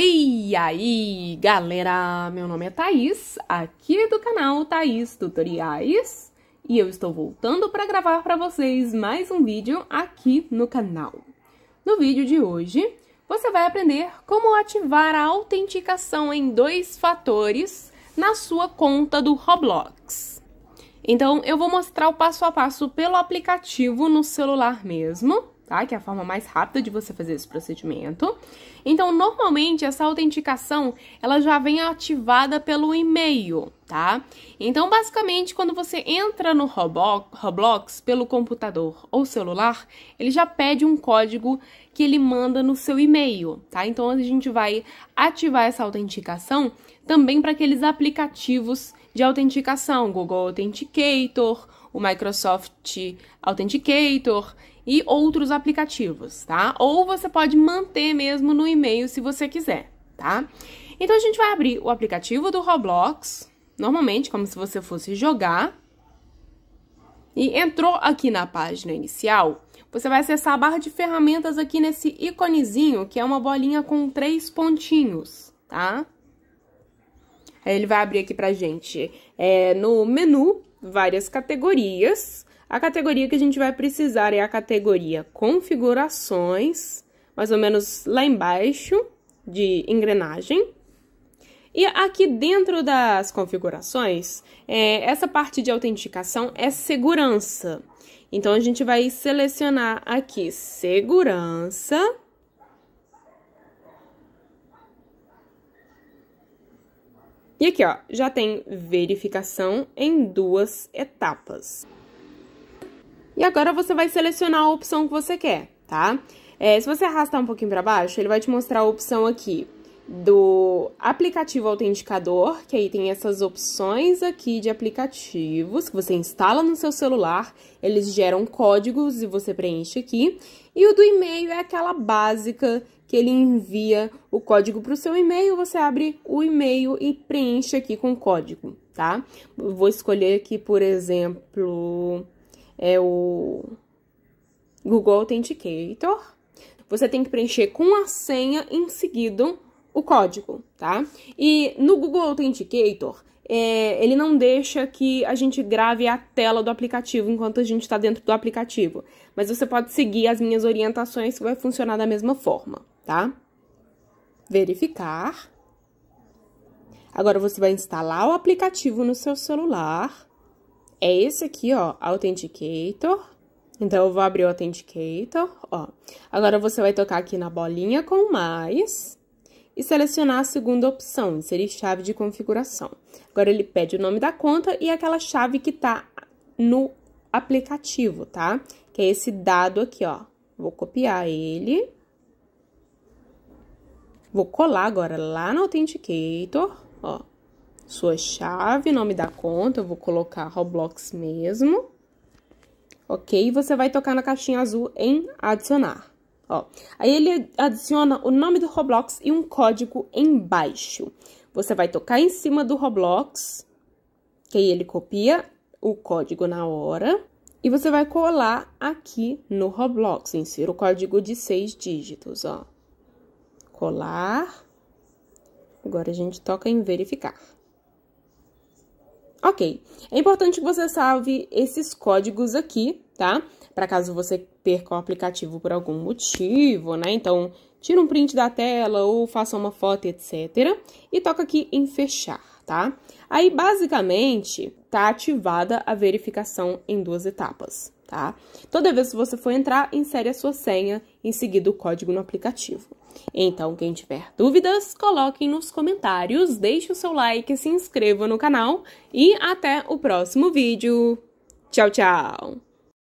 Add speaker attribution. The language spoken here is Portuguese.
Speaker 1: E aí, galera! Meu nome é Thaís, aqui do canal Thaís Tutoriais, e eu estou voltando para gravar para vocês mais um vídeo aqui no canal. No vídeo de hoje, você vai aprender como ativar a autenticação em dois fatores na sua conta do Roblox. Então, eu vou mostrar o passo a passo pelo aplicativo no celular mesmo, tá? Que é a forma mais rápida de você fazer esse procedimento. Então, normalmente, essa autenticação, ela já vem ativada pelo e-mail, tá? Então, basicamente, quando você entra no Roblox pelo computador ou celular, ele já pede um código que ele manda no seu e-mail, tá? Então, a gente vai ativar essa autenticação também para aqueles aplicativos de autenticação, Google Authenticator, o Microsoft Authenticator e outros aplicativos, tá? Ou você pode manter mesmo no e-mail se você quiser, tá? Então a gente vai abrir o aplicativo do Roblox, normalmente como se você fosse jogar. E entrou aqui na página inicial, você vai acessar a barra de ferramentas aqui nesse iconezinho que é uma bolinha com três pontinhos, tá? Ele vai abrir aqui pra gente é, no menu várias categorias. A categoria que a gente vai precisar é a categoria configurações, mais ou menos lá embaixo, de engrenagem. E aqui dentro das configurações, é, essa parte de autenticação é segurança. Então, a gente vai selecionar aqui segurança E aqui, ó, já tem verificação em duas etapas. E agora você vai selecionar a opção que você quer, tá? É, se você arrastar um pouquinho para baixo, ele vai te mostrar a opção aqui do aplicativo autenticador, que aí tem essas opções aqui de aplicativos que você instala no seu celular, eles geram códigos e você preenche aqui. E o do e-mail é aquela básica que ele envia o código para o seu e-mail, você abre o e-mail e preenche aqui com o código, tá? vou escolher aqui, por exemplo, é o Google Authenticator. Você tem que preencher com a senha em seguida o código, tá? E no Google Authenticator, é, ele não deixa que a gente grave a tela do aplicativo enquanto a gente está dentro do aplicativo. Mas você pode seguir as minhas orientações que vai funcionar da mesma forma, tá? Verificar. Agora você vai instalar o aplicativo no seu celular. É esse aqui, ó, Authenticator. Então, eu vou abrir o Authenticator, ó. Agora você vai tocar aqui na bolinha com mais e selecionar a segunda opção, inserir chave de configuração. Agora ele pede o nome da conta e aquela chave que está no aplicativo, tá? Que é esse dado aqui, ó. Vou copiar ele. Vou colar agora lá no Authenticator, ó. Sua chave, nome da conta, eu vou colocar Roblox mesmo. Ok? Você vai tocar na caixinha azul em adicionar. Ó, aí ele adiciona o nome do Roblox e um código embaixo. Você vai tocar em cima do Roblox, que aí ele copia o código na hora. E você vai colar aqui no Roblox, insira o código de seis dígitos, ó. Colar. Agora a gente toca em verificar. Ok, é importante que você salve esses códigos aqui tá? Para caso você perca o aplicativo por algum motivo, né? Então, tira um print da tela ou faça uma foto, etc. E toca aqui em fechar, tá? Aí, basicamente, tá ativada a verificação em duas etapas, tá? Toda vez que você for entrar, insere a sua senha, em seguida o código no aplicativo. Então, quem tiver dúvidas, coloquem nos comentários, deixe o seu like, se inscreva no canal e até o próximo vídeo. Tchau, tchau!